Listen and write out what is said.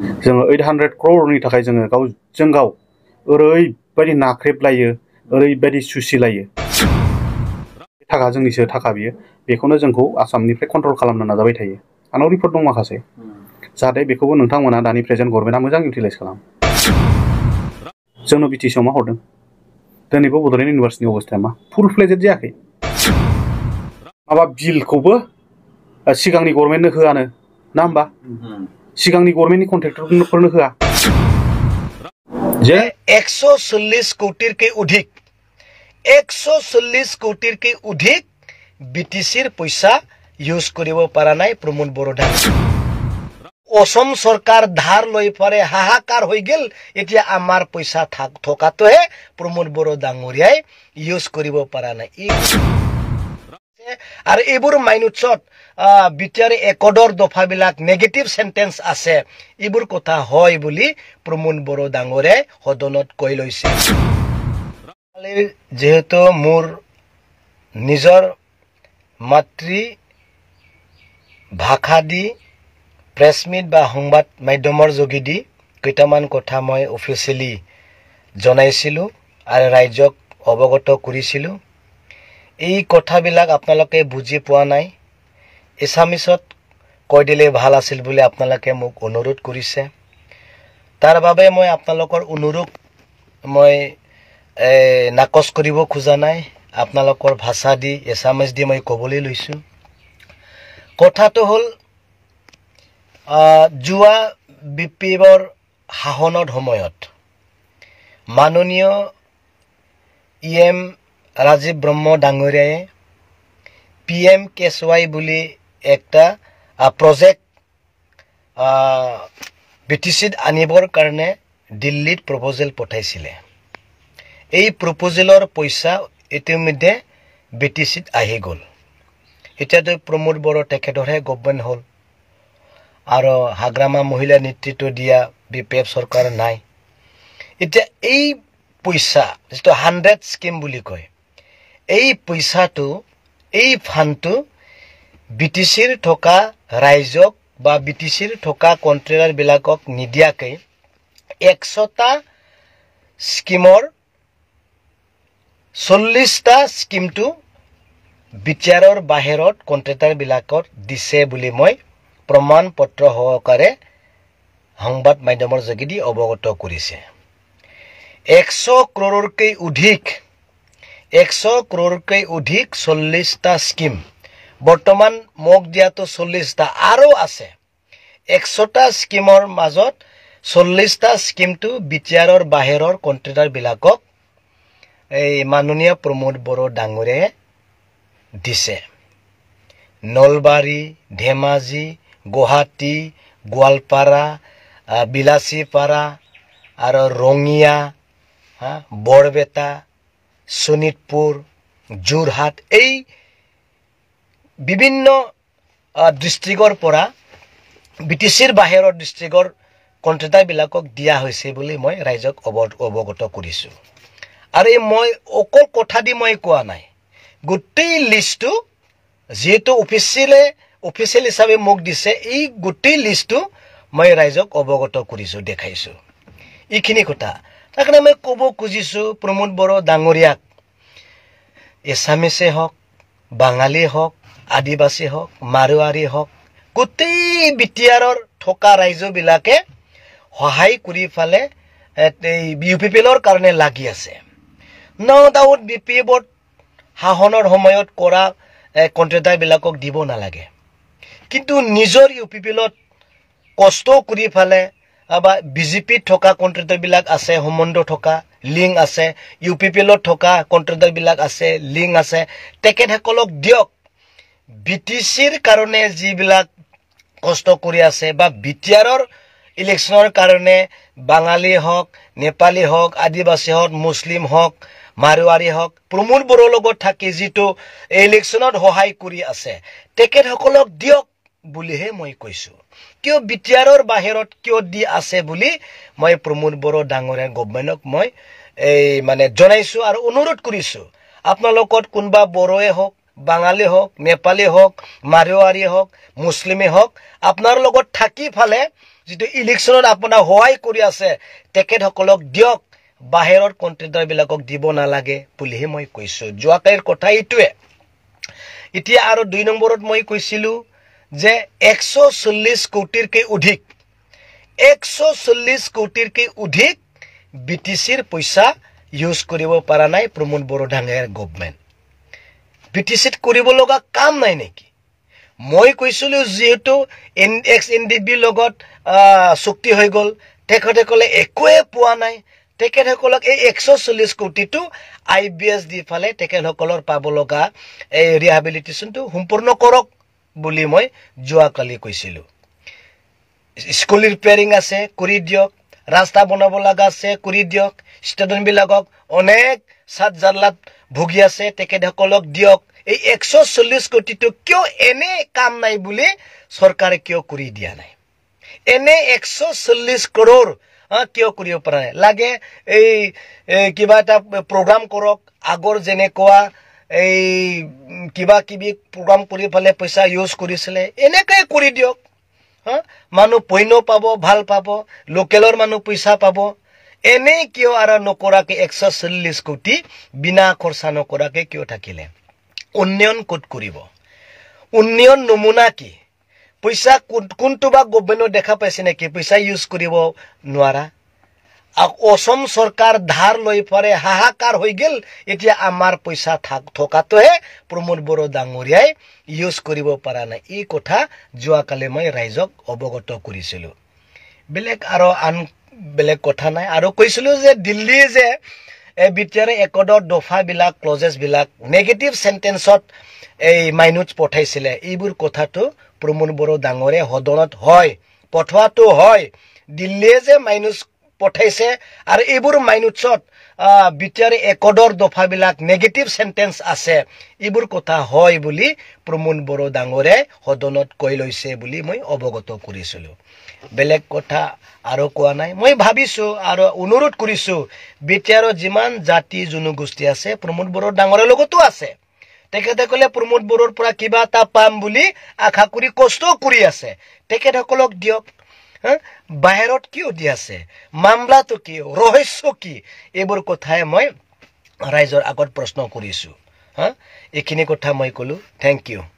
जोङो ओइट करोड़नि क्र'रनि थाखाय जोङो गावजों गाव ओरैबायदि नाख्रेबलायो ओरैबायदि सुसिलायो थाखा जोंनिसो थाखा बियो बेखौनो जोंखौ आसामनिफ्राय कन्ट्रल खालामनो नाजाबाय थायो आंनाव रिपर्ट दं माखासे जाहाथे बेखौबो नोंथांमोना दानि प्रेजेन्ट गभर्नमेन्टआ मोजां इउटिलाइज खालाम जोंनो बि टि मा हरदों दिनैबो बड'लेण्ड इउनिभार्सिटिनि अबस्थाया मा फुल फ्लेजेड जायाखै माबा बिलखौबो सिगांनि गभर्नमेन्टनो होआनो ना होमबा सिगांनि गभर्नमेन्टनि कन्ट्रेक्टरफोरनो होआ जे एकश' सल्लिस कौटिरकै अधिक एकश' सल्लिस कौटिरकै अधिक बि टि सिर पैसा युज কৰিব পৰা নাই প্ৰমোদ বৰোদা অসম চৰকাৰ ধাৰ লৈ পাৰে হাহাকাৰ হৈ গ'ল এতিয়া আমাৰ পইচা থকাটোহে প্ৰমোদ বড়ো ডাঙৰীয়াই ইউজ কৰিব পৰা নাই আৰু এইবোৰ মাইনুটছত বিটিআৰ একদৰ দফাবিলাক নেগেটিভ চেণ্টেঞ্চ আছে এইবোৰ কথা হয় বুলি প্ৰমোদ বড়ো ডাঙৰে সদনত কৈ লৈছে যিহেতু মোৰ নিজৰ মাতৃ ভাষা দি প্ৰেছ মিট বা সংবাদ মাধ্যমৰ যোগেদি কেইটামান কথা মই অফিচিয়েলি জনাইছিলোঁ আৰু ৰাইজক অৱগত কৰিছিলোঁ এই কথাবিলাক আপোনালোকে বুজি পোৱা নাই এছামিছত কৈ দিলে ভাল আছিল বুলি আপোনালোকে মোক অনুৰোধ কৰিছে তাৰ বাবে মই আপোনালোকৰ অনুৰোধ মই নাকচ কৰিব খোজা নাই আপোনালোকৰ ভাষা দি এচামিছ দি মই ক'বলৈ লৈছোঁ কথাটো হ'ল যোৱা বি পি এফৰ শাসনৰ সময়ত মাননীয় ই এম ৰাজীৱ ব্ৰহ্ম ডাঙৰীয়াই পি এম কেছ ৱাই বুলি এটা প্ৰজেক্ট বি টি চিত আনিবৰ কাৰণে দিল্লীত প্ৰপজেল পঠাইছিলে এই প্ৰপজেলৰ পইচা ইতিমধ্যে বি টি চিত আহি গ'ল এতিয়াতো প্ৰমোদ বড়ো তেখেতৰহে গভমেণ্ট হ'ল আৰু হাগ্ৰামা মহিলা নেতৃত্ব দিয়া বি পি এফ চৰকাৰ নাই এতিয়া এই পইচা যিটো হাণ্ড্ৰেড স্কিম বুলি কয় এই পইচাটো এই ফাণ্ডটো বি টি চিৰ থকা ৰাইজক বা বি টি চিৰ থকা কণ্ট্ৰেলাৰবিলাকক নিদিয়াকৈ একশটা স্কীমৰ চল্লিছটা স্কীমটো বিচাৰৰ বাহিৰত কণ্ট্ৰেক্টাৰবিলাকত দিছে বুলি মই প্ৰমাণ পত্ৰ সহকাৰে সংবাদ মাধ্যমৰ যোগেদি অৱগত কৰিছে একশ ক্ৰৰকৈ অধিক একশ ক্ৰৰক অধিক চল্লিছটা স্কীম বৰ্তমান মোক দিয়াটো চল্লিছটা আৰু আছে একশটা স্কীমৰ মাজত চল্লিছটা স্কীমটো আৰৰ বাহিৰৰ কণ্ট্ৰেক্টাৰবিলাকক এই মাননীয় প্ৰমোদ বড়ো ডাঙৰে দিছে নলবাৰী ধেমাজি গুৱাহাটী গোৱালপাৰা বিলাচীপাৰা আৰু ৰঙিয়া হা বৰবেটা শোণিতপুৰ যোৰহাট এই বিভিন্ন ডিষ্ট্ৰিক্টৰ পৰা বি টি চিৰ বাহিৰৰ ডিষ্ট্ৰিক্টৰ কণ্ঠতাবিলাকক দিয়া হৈছে বুলি মই ৰাইজক অৱ অৱগত কৰিছোঁ আৰু এই মই অকল কথা দি মই কোৱা নাই গোটেই লিষ্টটো যিহেতু অফিচিয়েলে অফিচিয়েল হিচাপে মোক দিছে এই গোটেই লিষ্টটো মই ৰাইজক অৱগত কৰিছোঁ দেখাইছোঁ এইখিনি কথা সেইকাৰণে আমি ক'ব খুজিছোঁ প্ৰমোদ বড়ো ডাঙৰীয়াক এছামিছেই হওক বাঙালী হওক আদিবাসী হওক মাৰোৱাৰী হওক গোটেই বি টি বিটিয়াৰৰ থকা ৰাইজবিলাকে সহায় কৰি পেলাই এই ইউ পি পি এলৰ কাৰণে লাগি আছে ন ডাউট বি পি এফত শাসনৰ সময়ত কৰা কণ্ট্ৰেক্টাৰবিলাকক দিব নালাগে কিন্তু নিজৰ ইউ পি পি এলত কষ্ট কৰি পেলাই বা বিজেপিত থকা কণ্ট্ৰেক্টৰবিলাক আছে সুমন্ড থকা লিংক আছে ইউ পি পি এলত থকা কণ্ট্ৰেক্টৰবিলাক আছে লিংক আছে তেখেতসকলক দিয়ক বি টি চিৰ কাৰণে যিবিলাক কষ্ট কৰি আছে বা বি টি আৰৰ ইলেকশ্যনৰ কাৰণে বাঙালী হওক নেপালী হওক আদিবাসী হওক মুছলিম হওক মাৰোৱাৰী হওক প্ৰমোদ বড়োৰ লগত থাকি যিটো ইলেকশ্যনত সহায় কৰি আছে তেখেতসকলক দিয়ক বুলিহে মই কৈছোঁ কিয় বিটিয়াৰৰ বাহিৰত কিয় দি আছে বুলি মই প্ৰমোদ বড়ো ডাঙৰীয়া গভমেণ্টক মই এই মানে জনাইছোঁ আৰু অনুৰোধ কৰিছোঁ আপোনালোকত কোনোবা বড়োৱে হওক বাঙালী হওক নেপালী হওক মাৰোৱাৰীয়ে হওক মুছলিমেই হওক আপোনাৰ লগত থাকি ফালে যিটো ইলেকশ্যনত আপোনাৰ সহায় কৰি আছে তেখেতসকলক দিয়ক বাহিৰৰ কণ্ট্ৰেক্টাৰবিলাকক দিব নালাগে বুলিহে মই কৈছোঁ যোৱাকালিৰ কথা এইটোৱে এতিয়া আৰু দুই নম্বৰত মই কৈছিলোঁ যে একশ চল্লিশ কোটিরকে অধিক একশ চল্লিশ কোটিরকে অধিক বিটিসির পয়সা ইউজ করব পারা নাই প্রমোদ বড়োডাঙ্গার গভর্নমেন্ট বিটিসিত লগা কাম নাই নেকি মই কৈছিলোঁ যিহেতু এন এক্স এন ডি বিৰ লগত চুক্তি হৈ গ'ল তেখেতসকলে একোৱে পোৱা নাই তেখেতসকলক এই একশ চল্লিছ কোটিটো আই বি এছ দি ফালে তেখেতসকলৰ পাব লগা এই ৰিহেবিলিটেশ্যনটো সম্পূৰ্ণ কৰক বুলি মই যোৱাকালি কৈছিলোঁ স্কুল ৰিপেয়াৰিং আছে কৰি দিয়ক ৰাস্তা বনাব লগা আছে কৰি দিয়ক ষ্টুডেণ্টবিলাকক অনেক চাত জাল্লাত ভুগি আছে তেখেতসকলক দিয়ক এই একশ চল্লিছ কোটিটো কিয় এনে কাম নাই বুলি চৰকাৰে কিয় কৰি দিয়া নাই এনে একশ চল্লিছ কৰোৰ কিয় কৰিব পৰা নাই লাগে এই কিবা এটা প্ৰগ্ৰাম কৰক আগৰ যেনেকুৱা এই কিবা কিবি প্ৰগ্ৰাম কৰি পেলাই পইচা ইউজ কৰিছিলে এনেকৈ কৰি দিয়ক হা মানুহ পৈণ্য পাব ভাল পাব লোকেলৰ মানুহ পইচা পাব এনেই কিয় আৰু নকৰাকৈ একশ চল্লিছ কোটি বিনা খৰচা নকৰাকৈ কিয় থাকিলে উন্নয়ন ক'ত কৰিব উন্নয়ন নমুনা কি পইচা কোন কোনটো বা গভৰ্ণমেণ্টত দেখা পাইছে নেকি পইচা ইউজ কৰিব নোৱাৰা অসম চৰকাৰ ধাৰ লৈ পৰে হাহাকাৰ হৈ গ'ল এতিয়া আমাৰ পইচা থকাটোহে প্ৰমোদ বড়ো ডাঙৰীয়াই ইউজ কৰিব পৰা নাই এই কথা যোৱাকালি মই ৰাইজক অৱগত কৰিছিলোঁ বেলেগ আৰু আন বেলেগ কথা নাই আৰু কৈছিলোঁ যে দিল্লী যে বি টি আৰে একদৰ দফাবিলাক ক্লজেছবিলাক নেগেটিভ চেণ্টেঞ্চত এই মাইনুট পঠাইছিলে এইবোৰ কথাটো প্ৰমোদ বড়ো ডাঙৰে সদনত হয় পঠোৱাটো হয় দিল্লীয়ে যে মাইনুছ পঠাইছে আৰু এইবোৰ মাইনুটছত বিটিআৰ একডৰ দফাবিলাক নেগেটিভ চেণ্টেঞ্চ আছে এইবোৰ কথা হয় বুলি প্ৰমোদ বড়ো ডাঙৰে সদনত কৈ লৈছে বুলি মই অৱগত কৰিছিলোঁ বেলেগ কথা আৰু কোৱা নাই মই ভাবিছোঁ আৰু অনুৰোধ কৰিছোঁ বি টি বিটিআৰৰ যিমান জাতি জনগোষ্ঠী আছে প্ৰমোদ বড়ো ডাঙৰৰ লগতো আছে তেখেতসকলে প্ৰমোদ বড়োৰ পৰা কিবা এটা পাম বুলি আশা কৰি কষ্টও কৰি আছে তেখেতসকলক দিয়ক বাহিৰত কি উঠি আছে মামলাটো কি ৰহস্য কি এইবোৰ কথাই মই ৰাইজৰ আগত প্ৰশ্ন কৰিছোঁ হা এইখিনি কথা মই ক'লোঁ থেংক ইউ